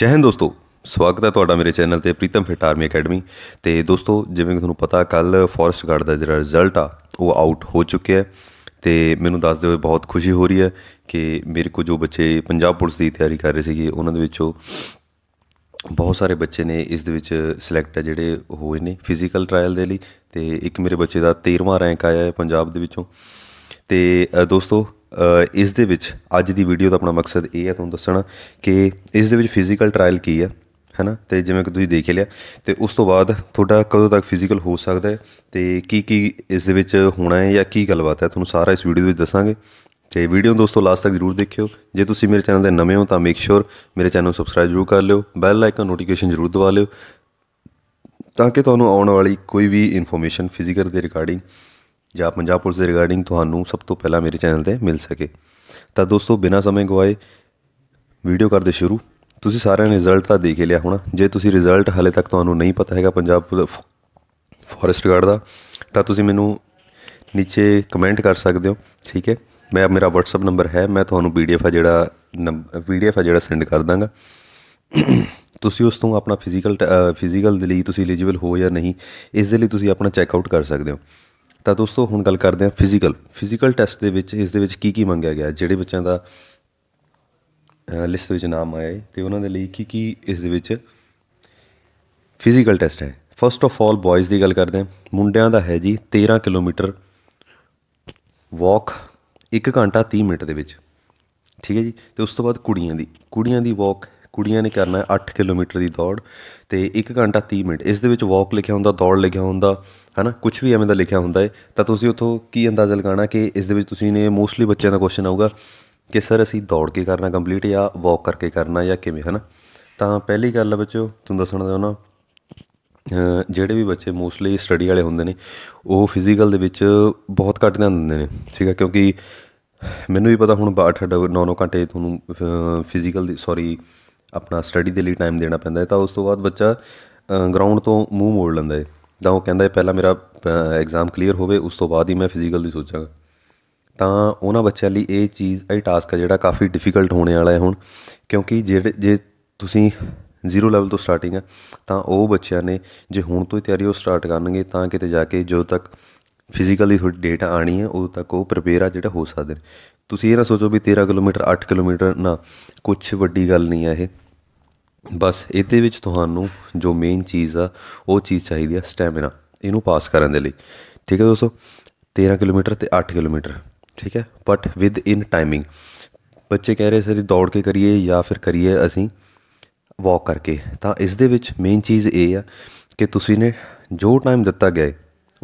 ਜੈ ਦੋਸਤੋ ਸਵਾਗਤ ਹੈ ਤੁਹਾਡਾ ਮੇਰੇ ਚੈਨਲ ਤੇ ਪ੍ਰੀਤਮ ਫਿਟ ਆਰਮੀ ਅਕੈਡਮੀ ਤੇ ਦੋਸਤੋ ਜਿਵੇਂ ਕਿ ਤੁਹਾਨੂੰ ਪਤਾ ਕੱਲ ਫੋਰੈਸਟ ਗਾਰਡ ਦਾ ਜਿਹੜਾ ਰਿਜ਼ਲਟ ਆ ਉਹ ਆਊਟ ਹੋ ਚੁੱਕਿਆ ਹੈ ਤੇ ਮੈਨੂੰ ਦੱਸਦੇ ਹੋਏ ਬਹੁਤ ਖੁਸ਼ੀ ਹੋ ਰਹੀ ਹੈ ਕਿ ਮੇਰੇ ਕੋ ਜੋ ਬੱਚੇ ਪੰਜਾਬ ਪੁਲਿਸ ਦੀ ਤਿਆਰੀ ਕਰ ਰਹੇ ਸੀਗੇ ਉਹਨਾਂ ਦੇ ਵਿੱਚੋਂ ਬਹੁਤ ਸਾਰੇ ਬੱਚੇ ਨੇ ਇਸ ਦੇ ਵਿੱਚ ਸਿਲੈਕਟ ਹੈ ਜਿਹੜੇ ਹੋਏ ਨੇ ਫਿਜ਼ੀਕਲ ਟ੍ਰਾਇਲ ਦੇ ਲਈ ਤੇ ਇੱਕ ਮੇਰੇ ਬੱਚੇ ਦਾ 13ਵਾਂ ਰੈਂਕ ਆਇਆ ਹੈ ਪੰਜਾਬ ਦੇ ਵਿੱਚੋਂ ਤੇ ਦੋਸਤੋ ਇਸ ਦੇ ਵਿੱਚ ਅੱਜ ਦੀ ਵੀਡੀਓ ਦਾ ਆਪਣਾ ਮਕਸਦ ਇਹ ਹੈ ਤੁਹਾਨੂੰ ਦੱਸਣਾ ਕਿ ਇਸ ਦੇ ਵਿੱਚ ਫਿਜ਼ੀਕਲ ਟ੍ਰਾਇਲ ਕੀ ਹੈ ਹੈਨਾ ਤੇ ਜਿਵੇਂ ਕਿ ਤੁਸੀਂ ਦੇਖ ਲਿਆ ਤੇ ਉਸ ਤੋਂ ਬਾਅਦ ਤੁਹਾਡਾ ਕਦੋਂ ਤੱਕ ਫਿਜ਼ੀਕਲ ਹੋ ਸਕਦਾ ਹੈ ਤੇ ਕੀ ਕੀ ਇਸ ਦੇ ਵਿੱਚ ਹੋਣਾ ਹੈ ਜਾਂ ਕੀ ਗੱਲਬਾਤ ਹੈ ਤੁਹਾਨੂੰ ਸਾਰਾ ਇਸ ਵੀਡੀਓ ਦੇ ਵਿੱਚ ਦੱਸਾਂਗੇ ਤੇ ਵੀਡੀਓ ਨੂੰ ਦੋਸਤੋ ਲਾਸਟ ਤੱਕ ਜਰੂਰ ਦੇਖਿਓ ਜੇ ਤੁਸੀਂ ਮੇਰੇ ਚੈਨਲ ਦੇ ਨਵੇਂ ਹੋ ਤਾਂ ਮੇਕ ਸ਼ੋਰ ਮੇਰੇ ਚੈਨਲ ਨੂੰ ਸਬਸਕ੍ਰਾਈਬ ਜਰੂਰ ਕਰ ਲਿਓ ਬੈਲ ਆਈਕਨ ਨੋਟੀਫਿਕੇਸ਼ਨ ਜਰੂਰ ਦਬਾ ਲਿਓ ਤਾਂ ਕਿ ਤੁਹਾਨੂੰ ਆਉਣ ਵਾਲੀ ਕੋਈ ਵੀ ਇਨਫੋਰਮੇਸ਼ਨ ਫਿਜ਼ੀਕਲ ਦੇ ਰਿਗਾਰਡਿੰਗ ਜਾਂ ਪੰਜਾਬ ਪੁਲਿਸ ਦੇ ਰਿਗਾਰਡਿੰਗ ਤੁਹਾਨੂੰ ਸਭ ਤੋਂ ਪਹਿਲਾਂ ਮੇਰੇ ਚੈਨਲ ਤੇ ਮਿਲ ਸਕੇ ਤਾਂ ਦੋਸਤੋ ਬਿਨਾਂ ਸਮੇਂ ਗਵਾਏ ਵੀਡੀਓ ਕਰਦੇ ਸ਼ੁਰੂ ਤੁਸੀਂ ਸਾਰਿਆਂ ਨੇ ਰਿਜ਼ਲਟ ਤਾਂ ਦੇਖ ਲਿਆ ਹੋਣਾ ਜੇ ਤੁਸੀਂ ਰਿਜ਼ਲਟ ਹਲੇ ਤੱਕ ਤੁਹਾਨੂੰ ਨਹੀਂ ਪਤਾ ਹੈਗਾ ਪੰਜਾਬ ਫੋਰੈਸਟ ਗਾਰਡ ਦਾ ਤਾਂ ਤੁਸੀਂ ਮੈਨੂੰ ਨੀਚੇ ਕਮੈਂਟ ਕਰ ਸਕਦੇ ਹੋ ਠੀਕ ਹੈ ਮੈਂ ਮੇਰਾ WhatsApp ਨੰਬਰ ਹੈ ਮੈਂ ਤੁਹਾਨੂੰ PDF ਆ ਜਿਹੜਾ PDF ਆ ਜਿਹੜਾ ਸੈਂਡ ਕਰ ਦਾਂਗਾ ਤੁਸੀਂ ਉਸ ਤੋਂ ਆਪਣਾ ਫਿਜ਼ੀਕਲ ਫਿਜ਼ੀਕਲ ਦੇ ਲਈ ਤੁਸੀਂ ਐਲੀਜੀਬਲ ਹੋ ਜਾਂ ਨਹੀਂ ਇਸ ਦੇ ਲਈ ਤੁਸੀਂ ਆਪਣਾ ਚੈੱਕ ਆਊਟ ਕਰ ਸਕਦੇ ਹੋ ਤਾਂ ਦੋਸਤੋ ਹੁਣ ਗੱਲ ਕਰਦੇ ਹਾਂ ਫਿਜ਼ੀਕਲ ਫਿਜ਼ੀਕਲ ਟੈਸਟ ਦੇ ਵਿੱਚ ਇਸ ਦੇ ਵਿੱਚ ਕੀ ਕੀ ਮੰਗਿਆ ਗਿਆ ਜਿਹੜੇ ਬੱਚਿਆਂ ਦਾ ਲਿਸਟ ਵਿੱਚ ਨਾਮ ਆਇਆ ਹੈ ਤੇ ਉਹਨਾਂ ਦੇ ਲਈ ਕੀ ਕੀ ਇਸ ਦੇ ਵਿੱਚ ਫਿਜ਼ੀਕਲ ਟੈਸਟ ਹੈ ਫਸਟ ਆਫ ਆਲ ਬॉयਜ਼ ਦੀ ਗੱਲ ਕਰਦੇ ਹਾਂ ਮੁੰਡਿਆਂ ਦਾ ਹੈ ਜੀ 13 ਕਿਲੋਮੀਟਰ ਵਾਕ 1 ਘੰਟਾ 30 ਮਿੰਟ ਦੇ ਵਿੱਚ ਠੀਕ ਹੈ ਜੀ ਤੇ ਉਸ ਤੋਂ ਬਾਅਦ ਕੁੜੀਆਂ ਦੀ ਕੁੜੀਆਂ ਦੀ ਵਾਕ ਕੁੜੀਆਂ ਨੇ ਕਰਨਾ 8 ਕਿਲੋਮੀਟਰ ਦੀ ਦੌੜ ਤੇ 1 ਘੰਟਾ 30 ਮਿੰਟ ਇਸ ਦੇ ਵਿੱਚ ਵਾਕ ਲਿਖਿਆ ਹੁੰਦਾ ਦੌੜ ਲਿਖਿਆ ਹੁੰਦਾ ਹਨਾ ਕੁਝ ਵੀ ਐਵੇਂ ਦਾ ਲਿਖਿਆ ਹੁੰਦਾ ਹੈ ਤਾਂ ਤੁਸੀਂ ਉੱਥੋਂ ਕੀ ਅੰਦਾਜ਼ਾ ਲਗਾਣਾ ਕਿ ਇਸ ਦੇ ਵਿੱਚ ਤੁਸੀਂ ਨੇ ਮੋਸਟਲੀ ਬੱਚਿਆਂ ਦਾ ਕੁਐਸਚਨ ਆਊਗਾ ਕਿ ਸਰ ਅਸੀਂ ਦੌੜ ਕੇ ਕਰਨਾ ਕੰਪਲੀਟ ਜਾਂ ਵਾਕ ਕਰਕੇ ਕਰਨਾ ਜਾਂ ਕਿਵੇਂ ਹਨਾ ਤਾਂ ਪਹਿਲੀ ਗੱਲ ਬੱਚਿਓ ਤੁਹਾਨੂੰ ਦੱਸਣਾ ਚਾਹੁੰਦਾ ਜਿਹੜੇ ਵੀ ਬੱਚੇ ਮੋਸਟਲੀ ਸਟੱਡੀ ਵਾਲੇ ਹੁੰਦੇ ਨੇ ਉਹ ਫਿਜ਼ੀਕਲ ਦੇ ਵਿੱਚ ਬਹੁਤ ਘੱਟ ਧਿਆਨ ਦਿੰਦੇ ਨੇ ਠੀਕ ਹੈ ਕਿਉਂਕਿ ਮੈਨੂੰ ਵੀ ਪਤਾ ਹੁਣ 8 9 9 ਘੰਟੇ ਤੁਹਾਨੂੰ ਫਿਜ਼ੀਕਲ ਦੀ ਸੌਰੀ ਆਪਣਾ ਸਟੱਡੀ ਦੇ ਲਈ ਟਾਈਮ ਦੇਣਾ ਪੈਂਦਾ ਹੈ ਤਾਂ ਉਸ ਤੋਂ ਬਾਅਦ ਬੱਚਾ ਗਰਾਊਂਡ ਤੋਂ ਮੂੰਹ ਮੋੜ ਲੈਂਦਾ ਹੈ ਤਾਂ ਉਹ ਕਹਿੰਦਾ ਹੈ ਪਹਿਲਾਂ ਮੇਰਾ ਐਗਜ਼ਾਮ ਕਲੀਅਰ ਹੋਵੇ ਉਸ ਤੋਂ ਬਾਅਦ ਹੀ ਮੈਂ ਫਿਜ਼ੀਕਲ ਦੀ ਸੋਚਾਂਗਾ ਤਾਂ ਉਹਨਾਂ ਬੱਚਿਆਂ ਲਈ ਇਹ ਚੀਜ਼ ਇਹ ਟਾਸਕ ਹੈ ਜਿਹੜਾ ਕਾਫੀ ਡਿਫਿਕਲਟ ਹੋਣੇ ਵਾਲਾ ਹੈ ਹੁਣ ਕਿਉਂਕਿ ਜਿਹੜੇ ਜੇ ਤੁਸੀਂ ਜ਼ੀਰੋ ਲੈਵਲ ਤੋਂ ਸਟਾਰਟਿੰਗ ਹੈ ਤਾਂ ਉਹ ਬੱਚਿਆਂ ਨੇ ਜੇ ਹੁਣ ਤੋਂ ਹੀ ਤਿਆਰੀ ਉਹ ਸਟਾਰਟ ਕਰਨਗੇ ਤਾਂ ਕਿਤੇ ਜਾ ਕੇ ਜੋ ਤੱਕ ਫਿਜ਼ੀਕਲੀ ਤੁਹਾਡੀ ਡੇਟ ਆਣੀ ਹੈ ਉਦੋਂ ਤੱਕ ਉਹ ਪ੍ਰਪੇਅਰ ਆ ਜਿਹੜਾ ਹੋ ਸਕਦੇ ਨੇ ਤੁਸੀਂ ਇਹ ਨਾ ਸੋਚੋ ਵੀ 13 ਕਿਲੋਮੀਟਰ 8 ਕਿਲੋਮੀਟਰ ਨਾ ਕੁਝ ਵੱਡੀ ਗੱਲ ਨਹੀਂ ਆ ਇਹ ਬਸ ਇਹਦੇ ਵਿੱਚ ਤੁਹਾਨੂੰ ਜੋ ਮੇਨ ਚੀਜ਼ ਆ ਉਹ ਚੀਜ਼ ਚਾਹੀਦੀ ਆ ਸਟੈਮਿਨਾ ਇਹਨੂੰ ਪਾਸ ਕਰਨ ਦੇ ਲਈ ਠੀਕ ਹੈ ਦੋਸਤੋ 13 ਕਿਲੋਮੀਟਰ ਤੇ 8 ਕਿਲੋਮੀਟਰ ਠੀਕ ਹੈ ਬਟ ਵਿਦ ਇਨ ਟਾਈਮਿੰਗ ਬੱਚੇ ਕਹਿ ਰਹੇ ਸਰ ਦੌੜ ਕੇ ਕਰੀਏ ਜਾਂ ਫਿਰ ਕਰੀਏ ਅਸੀਂ ਵਾਕ ਕਰਕੇ ਤਾਂ ਇਸ ਦੇ ਵਿੱਚ ਮੇਨ ਚੀਜ਼ ਇਹ ਆ ਕਿ ਤੁਸੀਂ ਨੇ ਜੋ ਟਾਈਮ ਦਿੱਤਾ ਗਿਆ ਹੈ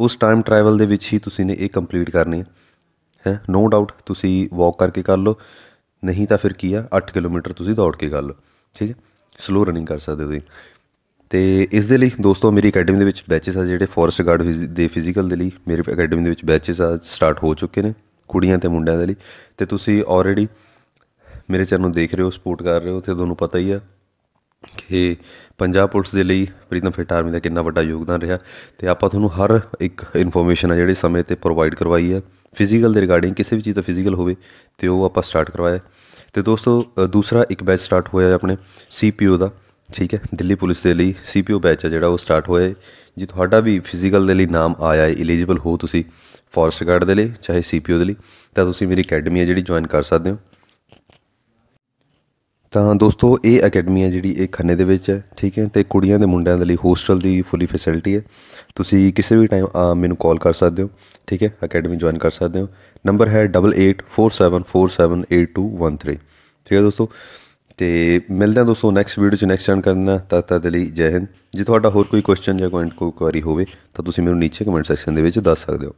ਉਸ ਟਾਈਮ ਟਰੈਵਲ ਦੇ ਵਿੱਚ ਹੀ ਤੁਸੀਂ ਨੇ ਇਹ ਕੰਪਲੀਟ ਕਰਨੀ ਹੈ ਹੈ ਨੋ ਡਾਊਟ ਤੁਸੀਂ ਵਾਕ ਕਰਕੇ ਕਰ ਲਓ ਨਹੀਂ ਤਾਂ ਫਿਰ ਕੀ ਆ 8 ਕਿਲੋਮੀਟਰ ਤੁਸੀਂ ਦੌੜ ਕੇ ਕਰ ਲਓ ਠੀਕ ਹੈ ਸਲੋ ਰਨਿੰਗ ਕਰ ਸਕਦੇ ਹੋ ਤੁਸੀਂ ਤੇ ਇਸ ਦੇ ਲਈ ਦੋਸਤੋ ਮੇਰੀ ਅਕੈਡਮੀ ਦੇ ਵਿੱਚ ਬੈਚਸ ਆ ਜਿਹੜੇ ਫੋਰਸ ਗਾਰਡ ਦੇ ਫਿਜ਼ੀਕਲ ਦੇ ਲਈ ਮੇਰੇ ਅਕੈਡਮੀ ਦੇ ਵਿੱਚ ਬੈਚਸ ਆ ਸਟਾਰਟ ਹੋ ਚੁੱਕੇ ਨੇ ਕੁੜੀਆਂ ਤੇ ਮੁੰਡਿਆਂ ਦੇ ਲਈ ਤੇ ਤੁਸੀਂ ਆਲਰੇਡੀ ਮੇਰੇ ਚੈਨਲ ਨੂੰ ਦੇਖ ਰਹੇ ਹੋ ਸਪੋਰਟ ਕਰ ਰਹੇ ਹੋ ਤੇ ਤੁਹਾਨੂੰ ਪਤਾ ਹੀ ਆ ਕਿ ਪੰਜਾਬ ਪੁਲਿਸ ਦੇ ਲਈ ਪ੍ਰੀਤਮ ਫਿਟ ਆਰਮੀ ਦਾ ਕਿੰਨਾ ਵੱਡਾ ਯੋਗਦਾਨ ਰਿਹਾ ਤੇ ਆਪਾਂ ਤੁਹਾਨੂੰ ਹਰ ਇੱਕ ਇਨਫੋਰਮੇਸ਼ਨ ਆ ਜਿਹੜੇ ਸਮੇਂ ਤੇ ਪ੍ਰੋਵਾਈਡ ਕਰਵਾਈ ਹੈ ਫਿਜ਼ੀਕਲ ਦੇ ਰਿਗਾਰਡਿੰਗ ਕਿਸੇ ਵੀ ਚੀਜ਼ ਦਾ ਫਿਜ਼ੀਕਲ ਹੋਵੇ ਤੇ ਉਹ ਆਪਾਂ ਸਟਾਰਟ ਕਰਵਾਇਆ ਤੇ ਦੋਸਤੋ ਦੂਸਰਾ ਇੱਕ ਬੈਚ ਸਟਾਰਟ ਹੋਇਆ ਆਪਣੇ ਸੀਪੀਓ ਦਾ ਠੀਕ ਹੈ ਦਿੱਲੀ ਪੁਲਿਸ ਦੇ ਲਈ ਸੀਪੀਓ ਬੈਚ ਹੈ ਜਿਹੜਾ ਉਹ ਸਟਾਰਟ ਹੋਇਆ ਜੇ ਤੁਹਾਡਾ ਵੀ ਫਿਜ਼ੀਕਲ ਦੇ ਲਈ ਨਾਮ ਆਇਆ ਹੈ ਐਲੀਜੀਬਲ ਹੋ ਤੁਸੀਂ ਫੋਰਸਟ ਗਾਰਡ ਦੇ ਲਈ ਚਾਹੇ ਸੀਪੀਓ ਦੇ ਲਈ ਤਾਂ ਤੁਸੀਂ ਮੇਰੀ ਅਕੈਡਮੀ ਹੈ ਜਿਹੜੀ ਜੁਆਇਨ ਕਰ ਸਕਦੇ ਹੋ ਤਾਂ ਦੋਸਤੋ ਇਹ ਅਕੈਡਮੀ ਹੈ ਜਿਹੜੀ ਇਹ ਖੰਨੇ ਦੇ ਵਿੱਚ ਹੈ ਠੀਕ ਹੈ ਤੇ ਕੁੜੀਆਂ ਦੇ ਮੁੰਡਿਆਂ ਦੇ ਲਈ ਹੋਸਟਲ ਦੀ ਫੁੱਲੀ ਫੈਸਿਲਿਟੀ ਹੈ ਤੁਸੀਂ ਕਿਸੇ ਵੀ ਟਾਈਮ ਮੈਨੂੰ ਕਾਲ ਕਰ ਸਕਦੇ ਹੋ ਠੀਕ ਹੈ ਅਕੈਡਮੀ ਜੁਆਇਨ ਕਰ ਸਕਦੇ ਹੋ ਨੰਬਰ ਹੈ 8847478213 ਠੀਕ ਹੈ ਦੋਸਤੋ ਤੇ ਮਿਲਦੇ ਹਾਂ ਦੋਸਤੋ ਨੈਕਸਟ ਵੀਡੀਓ ਚ ਨੈਕਸਟ ਟਰਨ ਕਰਨਾ ਤਦ ਤੱਕ ਦੇ ਲਈ ਜੈ ਹਿੰਦ ਜੇ ਤੁਹਾਡਾ ਹੋਰ ਕੋਈ ਕੁਐਸਚਨ ਜਾਂ ਕੋਈ ਕੁਐਰੀ ਹੋਵੇ ਤਾਂ ਤੁਸੀਂ ਮੈਨੂੰ ਨੀਚੇ ਕਮੈਂਟ ਸੈਕਸ਼ਨ ਦੇ ਵਿੱਚ ਦੱਸ ਸਕਦੇ ਹੋ